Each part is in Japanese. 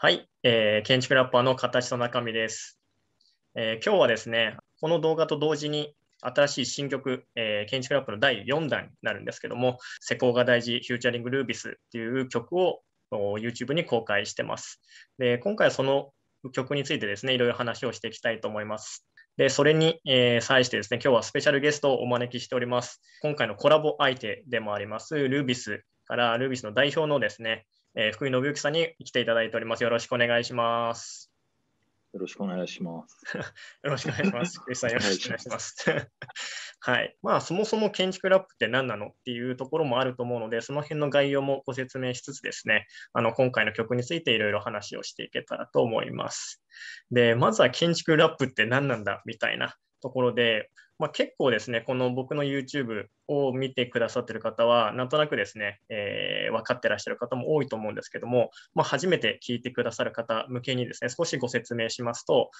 はい、えー、建築ラッパーの形と中身です、えー、今日はですね、この動画と同時に新しい新曲、えー、建築ラップの第4弾になるんですけども、施工が大事、フューチャリングルービスっていう曲を YouTube に公開してます。で、今回はその曲についてですね、いろいろ話をしていきたいと思います。で、それに、えー、際してですね、今日はスペシャルゲストをお招きしております。今回のコラボ相手でもあります、ルービスから、ルービスの代表のですね、えー、福井信之さんに来ていただいております。よろしくお願いします。よろしくお願いします。よろしくお願いします。福井さん、よろしくお願いします。はい。まあ、そもそも建築ラップって何なのっていうところもあると思うので、その辺の概要もご説明しつつですね、あの、今回の曲についていろいろ話をしていけたらと思います。で、まずは建築ラップって何なんだみたいなところで、まあ、結構ですね、この僕の YouTube を見てくださってる方は、なんとなくですね、えー、分かってらっしゃる方も多いと思うんですけども、まあ、初めて聞いてくださる方向けにですね、少しご説明しますと、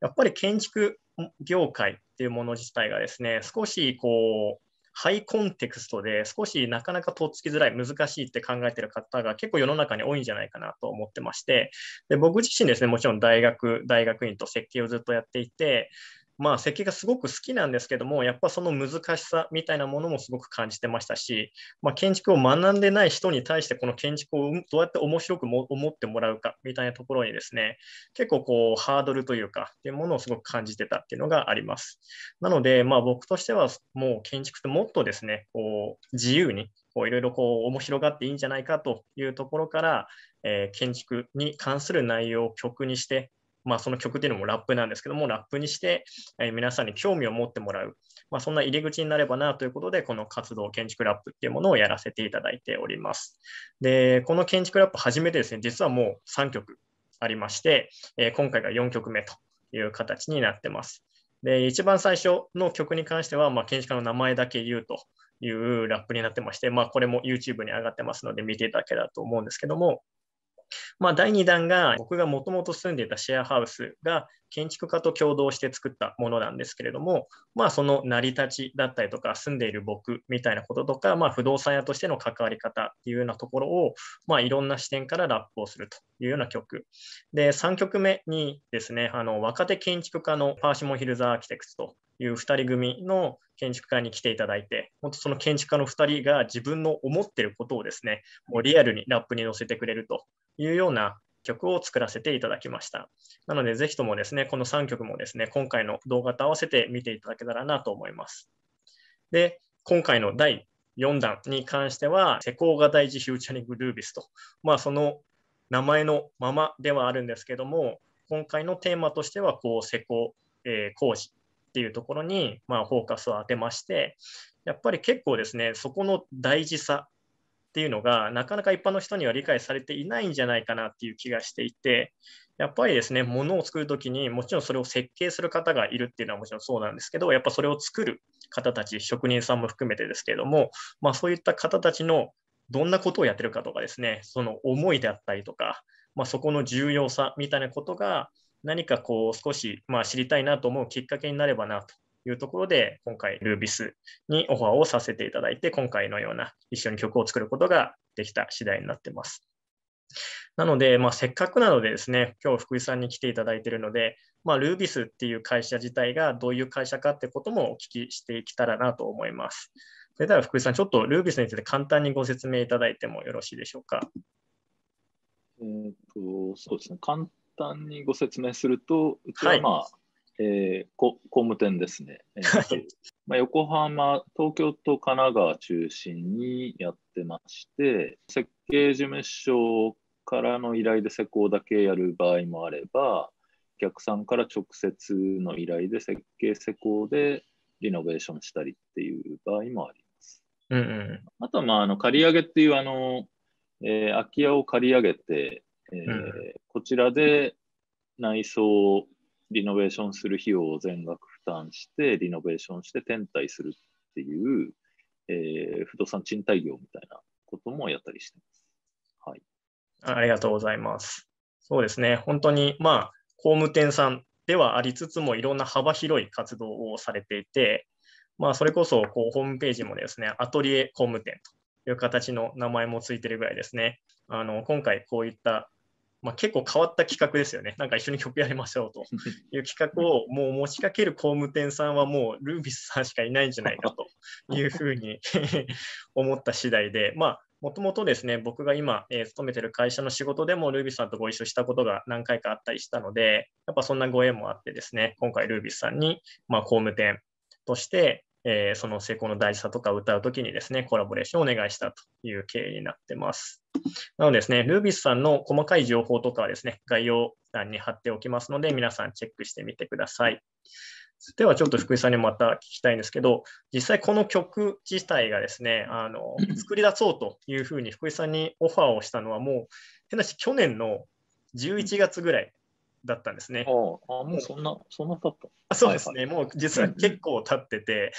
やっぱり建築業界っていうもの自体がですね、少しこう、ハイコンテクストで少しなかなかとっつきづらい、難しいって考えてる方が結構世の中に多いんじゃないかなと思ってまして、で僕自身ですね、もちろん大学、大学院と設計をずっとやっていて、まあ、設計がすごく好きなんですけども、やっぱその難しさみたいなものもすごく感じてましたし、まあ、建築を学んでない人に対して、この建築をどうやって面白くも思ってもらうかみたいなところにですね、結構こう、ハードルというか、っていうものをすごく感じてたっていうのがあります。なので、まあ、僕としては、もう建築ってもっとですね、こう、自由に、こういろいろこう面白がっていいんじゃないかというところから、えー、建築に関する内容を曲にして、まあ、その曲っていうのもラップなんですけども、ラップにして、え皆さんに興味を持ってもらう、まあ、そんな入り口になればなということで、この活動、建築ラップっていうものをやらせていただいております。で、この建築ラップ初めてですね、実はもう3曲ありまして、え今回が4曲目という形になってます。で、一番最初の曲に関しては、まあ、建築家の名前だけ言うというラップになってまして、まあ、これも YouTube に上がってますので見ていただけだと思うんですけども、まあ、第2弾が僕がもともと住んでいたシェアハウスが建築家と共同して作ったものなんですけれども、まあ、その成り立ちだったりとか住んでいる僕みたいなこととか、まあ、不動産屋としての関わり方っていうようなところを、まあ、いろんな視点からラップをするというような曲で3曲目にですねあの若手建築家のパーシモン・ヒルザ・アーキテクツという2人組の建築家に来ていただいて、本当その建築家の2人が自分の思ってることをですね、もうリアルにラップに載せてくれるというような曲を作らせていただきました。なので、ぜひともですね、この3曲もですね、今回の動画と合わせて見ていただけたらなと思います。で、今回の第4弾に関しては、施工が大事フューチャリングルービスと、まあ、その名前のままではあるんですけども、今回のテーマとしては、こう、施工、えー、工事っていうところに、まあ、フォーカスを当てまして、やっぱり結構ですね、そこの大事さっていうのが、なかなか一般の人には理解されていないんじゃないかなっていう気がしていて、やっぱりですね、ものを作るときにもちろんそれを設計する方がいるっていうのはもちろんそうなんですけど、やっぱそれを作る方たち、職人さんも含めてですけれども、まあ、そういった方たちのどんなことをやってるかとかですね、その思いであったりとか、まあ、そこの重要さみたいなことが、何かこう少しまあ知りたいなと思うきっかけになればなというところで、今回、ルービスにオファーをさせていただいて、今回のような一緒に曲を作ることができた次第になってます。なので、まあ、せっかくなのでですね、今日福井さんに来ていただいているので、まあ、ルービスっていう会社自体がどういう会社かってこともお聞きしていけたらなと思います。それでは福井さん、ちょっとルービスについて簡単にご説明いただいてもよろしいでしょうか。えーと、とそうですね簡単にご説明すると、うちは、まあ、はいえー、工務店ですね、えまあ、横浜、東京と神奈川中心にやってまして、設計事務所からの依頼で施工だけやる場合もあれば、お客さんから直接の依頼で設計施工でリノベーションしたりっていう場合もあります。うんうん、あとはまああの借り上げっていうあの、えー、空き家を借り上げて、えー、うん、こちらで内装リノベーションする費用を全額負担して、リノベーションして転退するっていう、えー、不動産賃貸業みたいなこともやったりしてます。はい。ありがとうございます。そうですね、本当に、まあ、工務店さんではありつつも、いろんな幅広い活動をされていて、まあ、それこそこうホームページもですね、アトリエ工務店という形の名前もついてるぐらいですね、あの今回こういったまあ、結構変わった企画ですよね。なんか一緒に曲やりましょうと いう企画をもう持ちかける工務店さんはもうルービスさんしかいないんじゃないかというふうに 思った次第で、まあ、もともとですね、僕が今、えー、勤めてる会社の仕事でもルービスさんとご一緒したことが何回かあったりしたので、やっぱそんなご縁もあってですね、今回ルービスさんに、まあ、工務店として、えー、その成功の大事さとか歌うときにですね、コラボレーションをお願いしたという経緯になってます。なのでですね、ルービスさんの細かい情報とかはですね、概要欄に貼っておきますので、皆さんチェックしてみてください。ではちょっと福井さんにまた聞きたいんですけど、実際この曲自体がですね、あの作り出そうというふうに福井さんにオファーをしたのはもう、変なし去年の11月ぐらいだったんですね。あもうそんな、そんな経ったそうですね、はいはい、もう実は結構経ってて、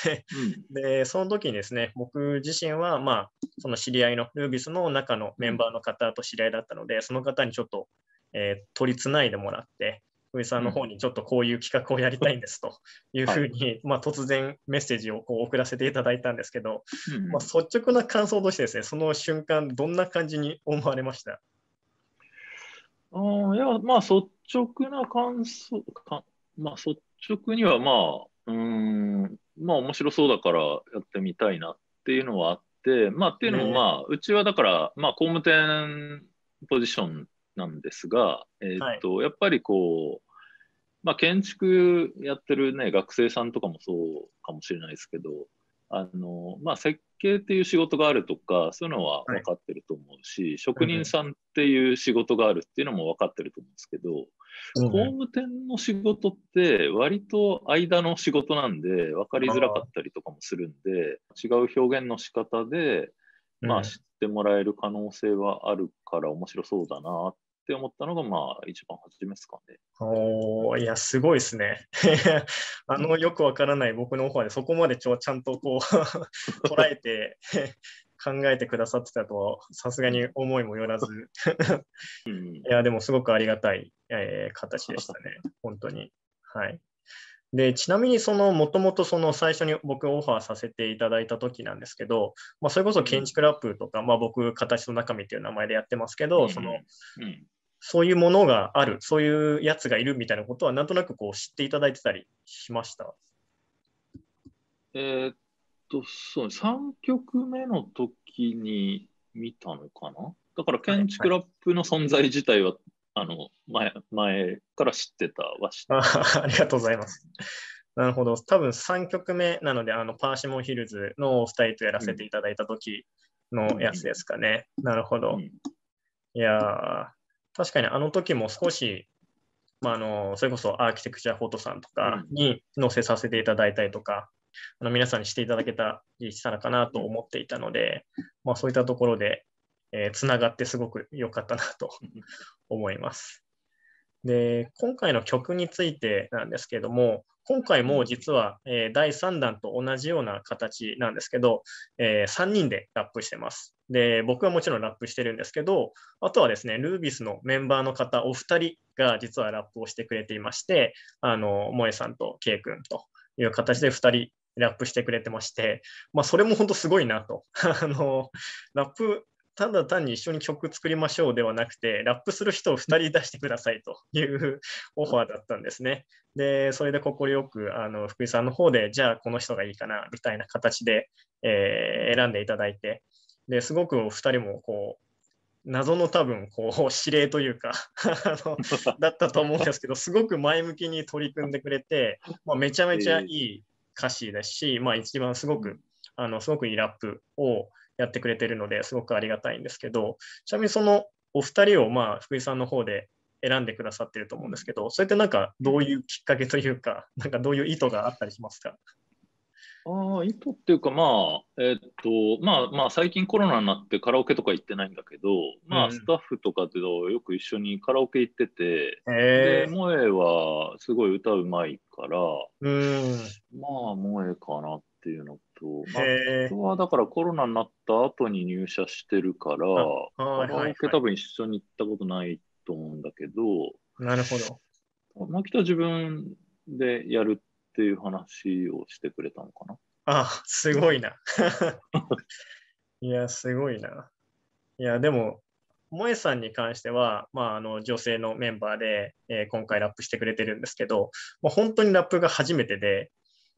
うん、でその時にですね、僕自身は、まあ、その知り合いの、ルービスの中のメンバーの方と知り合いだったので、その方にちょっと、えー、取りつないでもらって、上さんの方にちょっとこういう企画をやりたいんですというふうに、はい、まあ、突然メッセージをこう送らせていただいたんですけど、うん、まあ、率直な感想としてですねその瞬間どんな感じに思われましたあいや、まあ、率直な感想、かまあ、率直には、まあ、うん、まあ、面白そうだからやってみたいなっていうのはあって、まあ、っていうのも、まあ、うちはだから、まあ、工務店ポジションなんですが、えー、っと、はい、やっぱりこう、まあ、建築やってるね、学生さんとかもそうかもしれないですけど、あの、まあ、設計っていう仕事があるとか、そういうのは分かってると思うし、はい、職人さんっていう仕事があるっていうのも分かってると思うんですけど、工務店の仕事って割と間の仕事なんで分かりづらかったりとかもするんで違う表現の仕方でまあ知ってもらえる可能性はあるから面白そうだなっって思ったのが、まあ、一番初めですかね。おいや、すごいですね。あの、よくわからない僕のオファーで、そこまでちょちゃんとこう 捉えて 考えてくださってたとは、さすがに思いもよらずいや、でもすごくありがたい、えー、形でしたね、本当に。はい。で、ちなみにその、もともとその最初に僕オファーさせていただいた時なんですけど、まあ、それこそ建築ラップとか、まあ僕、形と中身という名前でやってますけど、その、そういうものがある、そういうやつがいるみたいなことは、なんとなくこう知っていただいてたりしました。えー、っと、そう、3曲目の時に見たのかなだから、建築ラップの存在自体は、はいはい、あの前前から知ってたわし。ありがとうございます。なるほど。多分3曲目なので、あのパーシモンヒルズのお二人とやらせていただいた時のやつですかね。うん、なるほど。うん、いや確かにあの時も少し、まあ、あのそれこそアーキテクチャフォトさんとかに載せさせていただいたりとか、あの皆さんにしていただけたりしたのかなと思っていたので、まあ、そういったところで、えー、つながってすごく良かったなと思います。で今回の曲についてなんですけども、今回も実は、えー、第3弾と同じような形なんですけど、えー、3人でラップしてます。で、僕はもちろんラップしてるんですけど、あとはですね、ルービスのメンバーの方お二人が実はラップをしてくれていまして、あの、萌さんと K 君という形で2人ラップしてくれてまして、まあ、それも本当すごいなと。あの、ラップただ単に一緒に曲作りましょうではなくて、ラップする人を2人出してくださいというオファーだったんですね。で、それで快くあの福井さんの方で、じゃあこの人がいいかなみたいな形で、えー、選んでいただいて、ですごくお二人もこう謎の多分こう指令というか だったと思うんですけどすごく前向きに取り組んでくれて、まあ、めちゃめちゃいい歌詞ですし、まあ、一番すごくあのすごくいいラップをやってくれてるのですごくありがたいんですけどちなみにそのお二人をまあ福井さんの方で選んでくださってると思うんですけどそれってなんかどういうきっかけというかなんかどういう意図があったりしますかああ意図っていうかまあえー、っとまあまあ最近コロナになってカラオケとか行ってないんだけど、まあスタッフとかとよく一緒にカラオケ行ってて、えん、萌えはすごい歌うまいから、うん、まあ萌えかなっていうのと、まあ、僕はだからコロナになった後に入社してるから、カラオケ多分一緒に行ったことないと思うんだけど、なるほど。まきと自分でやるっていう話をしてくれたのかな。ああ、すごいな。いや、すごいな。いや、でも、萌さんに関しては、まあ、あの女性のメンバーで、えー、今回ラップしてくれてるんですけど、まあ、本当にラップが初めてで、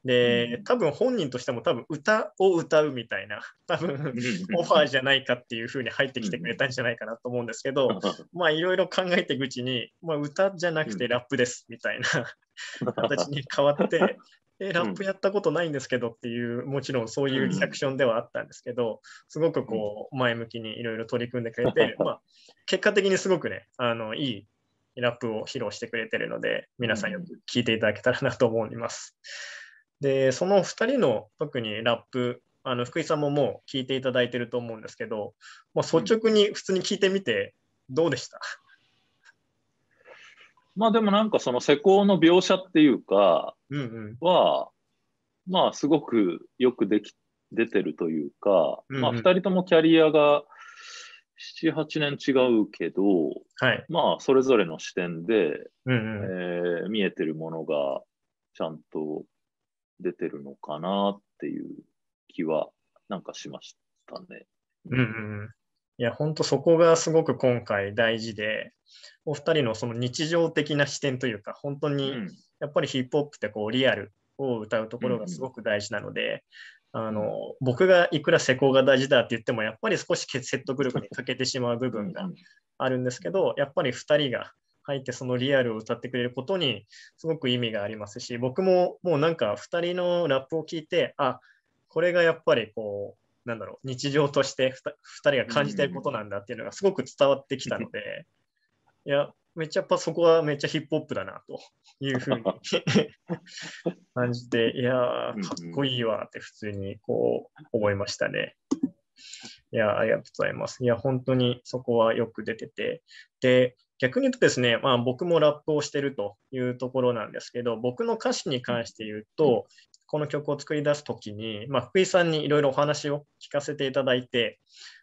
で、多分本人としても多分歌を歌うみたいな 多分オファーじゃないかっていう風に入ってきてくれたんじゃないかなと思うんですけどまあいろいろ考えていくうちに、まあ、歌じゃなくてラップですみたいな 形に変わってえラップやったことないんですけどっていう、もちろんそういうリアクションではあったんですけど、すごくこう前向きにいろいろ取り組んでくれて、まあ、結果的にすごくねあのいいラップを披露してくれてるので皆さんよく聴いていただけたらなと思います。で、その2人の特にラップ、あの福井さんももう聞いていただいてると思うんですけど、まあ、率直に普通に聞いてみて、どうでした、うん、まあでもなんかその施工の描写っていうかは、うんうん、まあすごくよくでき出てるというか、うんうん、まあ2人ともキャリアが7、8年違うけど、はい、まあそれぞれの視点で、うんうん、えー、見えてるものがちゃんと出てるのかなっていう気はなんかしましたね。うん、うん、いや本当そこがすごく今回大事でお二人のその日常的な視点というか本当にやっぱりヒップホップってこうリアルを歌うところがすごく大事なので、うんうん、あの僕がいくら施工が大事だって言ってもやっぱり少し説得力に欠けてしまう部分があるんですけどやっぱり2人が入ってそのリアルを歌ってくれることにすごく意味がありますし僕ももうなんか2人のラップを聞いてあこれがやっぱりこうなんだろう日常として 2, 2人が感じてることなんだっていうのがすごく伝わってきたので いやめっちゃやっぱそこはめっちゃヒップホップだなというふうに 感じて いやかっこいいわって普通にこう思いましたね。いや、ありがとうございます。いや、本当にそこはよく出てて。で、逆に言うとですね、まあ、僕もラップをしてるというところなんですけど、僕の歌詞に関して言うと、この曲を作り出すときに、まあ、福井さんにいろいろお話を聞かせていただいて、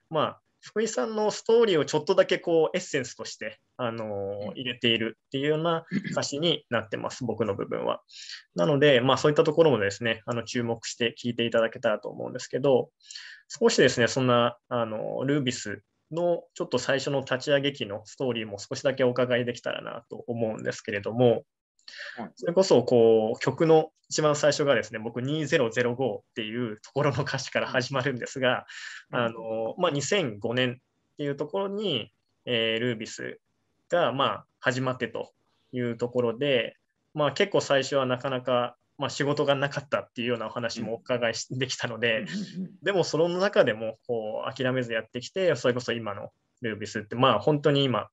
まあ、福井さんのストーリーをちょっとだけこうエッセンスとして、あのー、入れているっていうような歌詞になってます、僕の部分は。なので、まあ、そういったところもですね、あの注目して聴いていただけたらと思うんですけど、少しですね、そんなあのルービスのちょっと最初の立ち上げ期のストーリーも少しだけお伺いできたらなと思うんですけれども、それこそこう曲の一番最初がですね僕2005っていうところの歌詞から始まるんですが、あのまあ、2005年っていうところに、えー、ルービスがまあ始まってというところで、まあ、結構最初はなかなかまあ、仕事がなかったっていうようなお話もお伺いできたので、でもその中でもこう諦めずやってきて、それこそ今のルービスって、まあ、本当に今、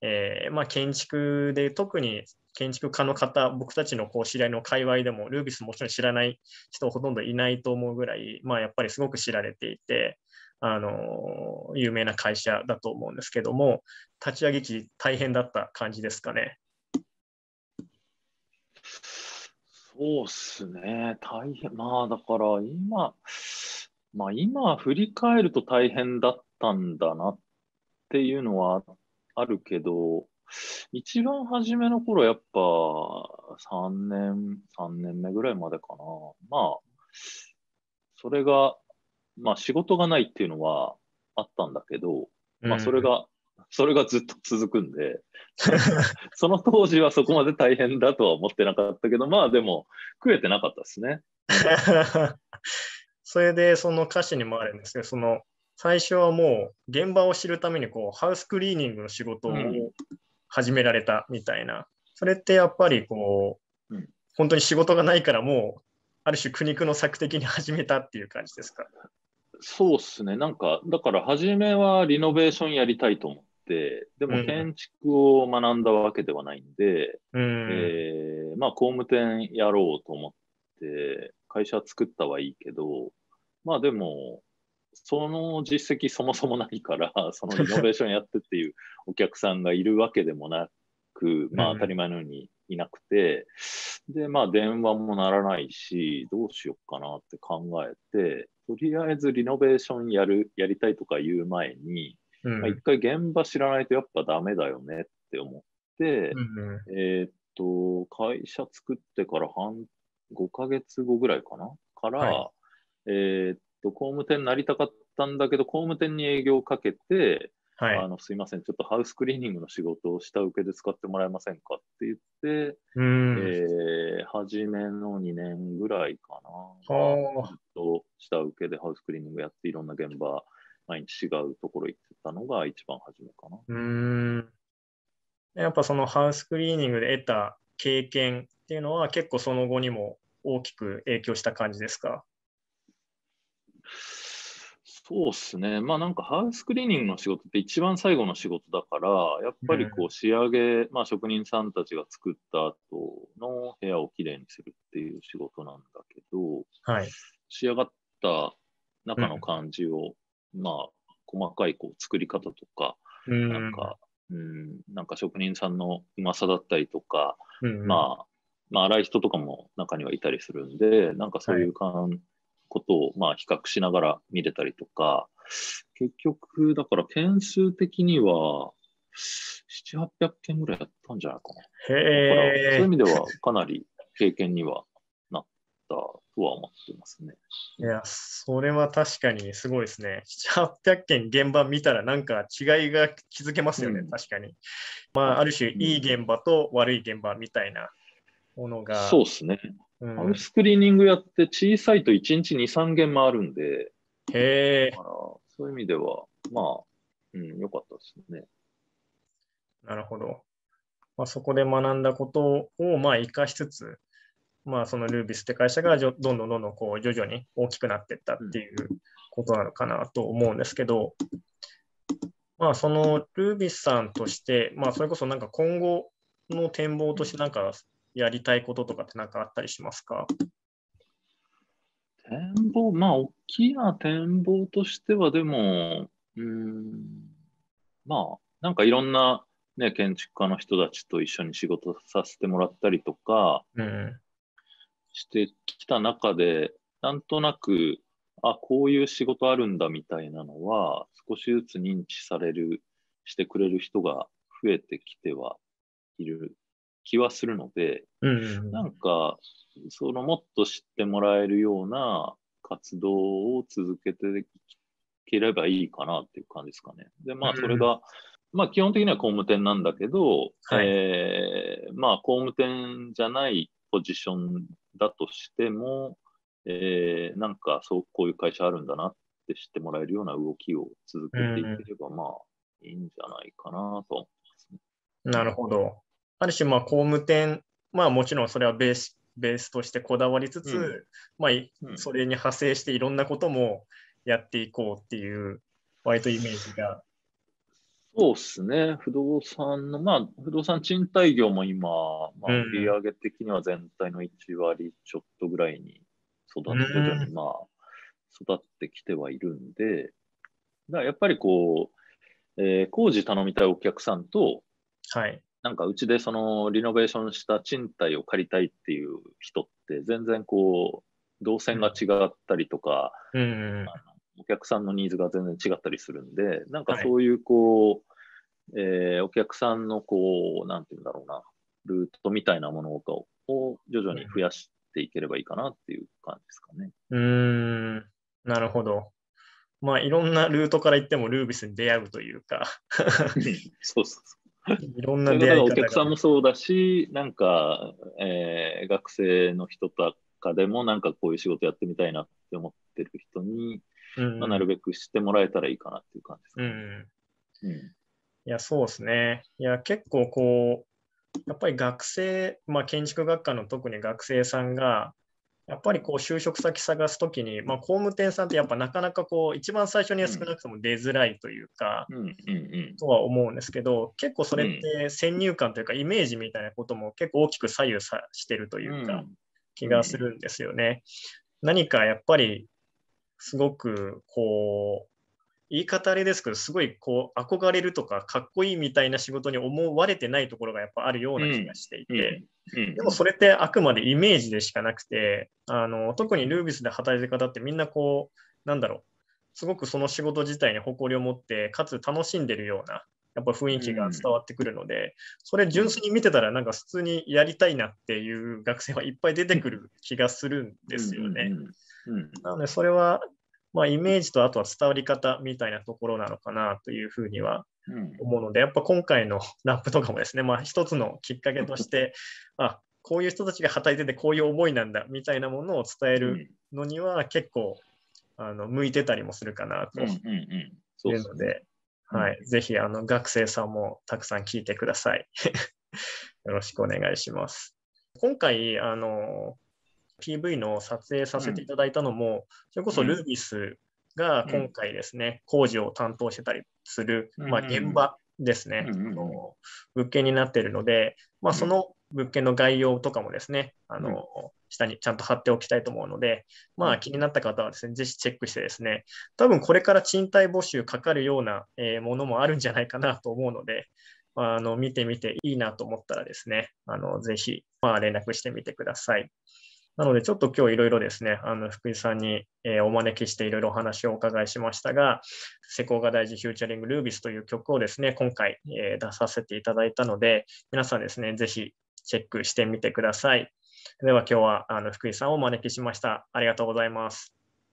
えーまあ、建築で特に建築家の方、僕たちのこう知り合いの界隈でも、ルービスもちろん知らない人ほとんどいないと思うぐらい、まあ、やっぱりすごく知られていて、あの有名な会社だと思うんですけども、立ち上げ期大変だった感じですかね。そうっすね。大変。まあ、だから今、まあ今振り返ると大変だったんだなっていうのはあるけど、一番初めの頃やっぱ3年、3年目ぐらいまでかな。まあ、それが、まあ仕事がないっていうのはあったんだけど、まあそれがそれがずっと続くんで、その当時はそこまで大変だとは思ってなかったけど、まあでも、食えてなかったですね。それで、その歌詞にもあるんですけど、その、最初はもう現場を知るためにこうハウスクリーニングの仕事を始められたみたいな、うん、それってやっぱりこう、うん、本当に仕事がないからもうある種苦肉の策的に始めたっていう感じですかそうっすねなんかだから初めはリノベーションやりたいと思っ、でも建築を学んだわけではないんで、うん、えー、まあ、工務店やろうと思って、会社作ったはいいけど、まあでも、その実績そもそもないから、そのイノベーションやってっていう お客さんがいるわけでもなく、まあ当たり前のようにいなくて、で、まあ電話も鳴らないし、どうしようかなって考えて、とりあえずリノベーションやる、やりたいとか言う前に、一、まあ、回現場知らないとやっぱダメだよねって思って、うん、えっと、会社作ってから半、5ヶ月後ぐらいかなから、はい、えっと、工務店なりたかったんだけど、工務店に営業をかけて、はい、あのすいません、ちょっとハウスクリーニングの仕事を下請けで使ってもらえませんかって言って、うん、えー、初めの2年ぐらいかな、ずっと下請けでハウスクリーニングやって、いろんな現場毎日違うところ行ってたのが一番初めかな。うんやっぱそのハウスクリーニングで得た経験っていうのは結構その後にも大きく影響した感じですかそうっすね、まあなんかハウスクリーニングの仕事って一番最後の仕事だから、やっぱりこう仕上げ、うん、まあ職人さんたちが作った後の部屋をきれいにするっていう仕事なんだけど、はい、仕上がった中の感じをまあ、細かいこう作り方とか、うん、なんか、うん、なんか職人さんのうまさだったりとか、うん、まあ、まあ、荒い人とかも中にはいたりするんで、なんかそういうかん、はい、ことを、まあ、比較しながら見れたりとか、結局、だから件数的には、7、800件ぐらいやったんじゃないかな。へえ。そういう意味では、かなり経験にはとは思ってますね。いや、それは確かにすごいですね。800件現場見たらなんか違いが気づけますよね、うん、確かに。まあ、ある種、いい現場と悪い現場みたいなものが。そうですね。うん、あのスクリーニングやって小さいと1日2、3件もあるんで、へえ。そういう意味では、まあ、うん、良かったですね。なるほど。まあ、そこで学んだことを、まあ、生かしつつ、まあ、そのルービスって会社がどんどんどんどんこう徐々に大きくなっていったっていうことなのかなと思うんですけど、まあ、そのルービスさんとして、まあ、それこそなんか今後の展望としてなんかやりたいこととかって何かあったりしますか展望、まあ、大きな展望としては、でも、うん、まあ、なんかいろんな、ね、建築家の人たちと一緒に仕事させてもらったりとか、うん、してきた中で、なんとなく、あ、こういう仕事あるんだみたいなのは、少しずつ認知される、してくれる人が増えてきてはいる気はするので、なんか、そのもっと知ってもらえるような活動を続けていければいいかなっていう感じですかね。で、まあ、それが、まあ、基本的には工務店なんだけど、はい、えー、まあ、工務店じゃないポジションだとしても、えー、なんかそうこういう会社あるんだなって知ってもらえるような動きを続けていければ、まあ、いいんじゃないかなと思いますね、なるほど。ある種、まあ、工務店、まあ、もちろんそれはベースベースとしてこだわりつつ、うん、まあ、それに派生していろんなこともやっていこうっていう、割とイメージがそうですね。不動産の、まあ、不動産賃貸業も今、まあ、売上的には全体の1割ちょっとぐらいに育って、徐々にまあ、育ってきてはいるんで、だからやっぱりこう、えー、工事頼みたいお客さんと、はい。なんかうちでそのリノベーションした賃貸を借りたいっていう人って全然こう動線が違ったりとか、うん、あお客さんのニーズが全然違ったりするんで、なんかそういうこう、はい、えー、お客さんのこう、なんていうんだろうな、ルートみたいなものをを徐々に増やしていければいいかなっていう感じですかね。うん、なるほど。まあ、いろんなルートから行っても、ルービスに出会うというか。そうそうそう。いろんな出会い方お客さんもそうだし、なんか、えー、学生の人とかでも、なんかこういう仕事やってみたいなって思ってる人に、まあ、なるべく知ってもらえたらいいかなっていう感じですね。うんいや、そうですね。いや、結構こう、やっぱり学生、まあ、建築学科の特に学生さんが、やっぱりこう就職先探すときに、まあ、工務店さんってやっぱなかなかこう一番最初には少なくとも出づらいというか、とは思うんですけど結構それって先入観というかイメージみたいなことも結構大きく左右さしてるというか気がするんですよね。何かやっぱりすごくこう言い方あれですけどすごいこう憧れるとかかっこいいみたいな仕事に思われてないところがやっぱあるような気がしていて、でもそれってあくまでイメージでしかなくてあの特にルービスで働いてる方ってみんなこうなんだろうすごくその仕事自体に誇りを持ってかつ楽しんでるようなやっぱ雰囲気が伝わってくるので、うん、それ純粋に見てたらなんか普通にやりたいなっていう学生はいっぱい出てくる気がするんですよね。なのでそれは、まあ、イメージとあとは伝わり方みたいなところなのかなというふうには思うので、やっぱ今回のラップとかもですね、まあ、一つのきっかけとして あこういう人たちが働いててこういう思いなんだみたいなものを伝えるのには結構あの向いてたりもするかなというので。はい、ぜひあの学生さんもたくさん聞いてください。よろしくお願いします。今回あの PV の撮影させていただいたのも、うん、それこそルービスが今回ですね、うん、工事を担当してたりする、まあ、現場ですね、うん、物件になっているので、まあ、その物件の概要とかもですね、あの、うん、下にちゃんと貼っておきたいと思うので、まあ気になった方はですね、ぜひチェックしてですね、多分これから賃貸募集かかるような、えものもあるんじゃないかなと思うので、あの、見てみていいなと思ったらですね、あの、ぜひ、まあ連絡してみてください。なので、ちょっと今日いろいろですね、あの福井さんに、えお招きしていろいろお話をお伺いしましたが、施工が大事フューチャリングルービスという曲をですね、今回、え出させていただいたので、皆さんですね、ぜひチェックしてみてください。では今日はあの福井さんをお招きしました。ありがとうございます。